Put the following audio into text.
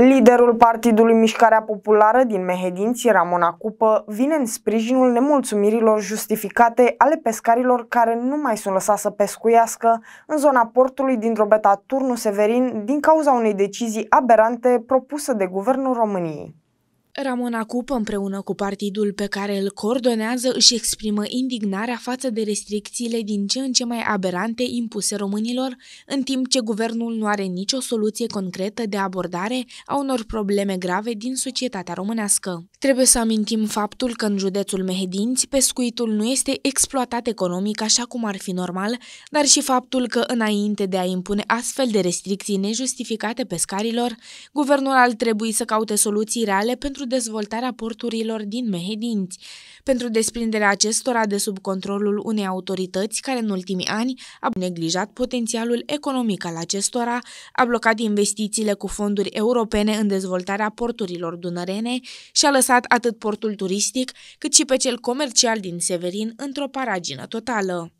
Liderul Partidului Mișcarea Populară din Mehedinți, Ramona Cupă, vine în sprijinul nemulțumirilor justificate ale pescarilor care nu mai sunt lăsați să pescuiască în zona portului din Drobeta Turnu Severin din cauza unei decizii aberante propusă de Guvernul României. Ramona Cupă, împreună cu partidul pe care îl coordonează, își exprimă indignarea față de restricțiile din ce în ce mai aberante impuse românilor, în timp ce guvernul nu are nicio soluție concretă de abordare a unor probleme grave din societatea românească. Trebuie să amintim faptul că în județul Mehedinți pescuitul nu este exploatat economic așa cum ar fi normal, dar și faptul că înainte de a impune astfel de restricții nejustificate pescarilor, guvernul ar trebui să caute soluții reale pentru pentru dezvoltarea porturilor din Mehedinți, pentru desprinderea acestora de sub controlul unei autorități care în ultimii ani a neglijat potențialul economic al acestora, a blocat investițiile cu fonduri europene în dezvoltarea porturilor dunărene și a lăsat atât portul turistic cât și pe cel comercial din Severin într-o paragină totală.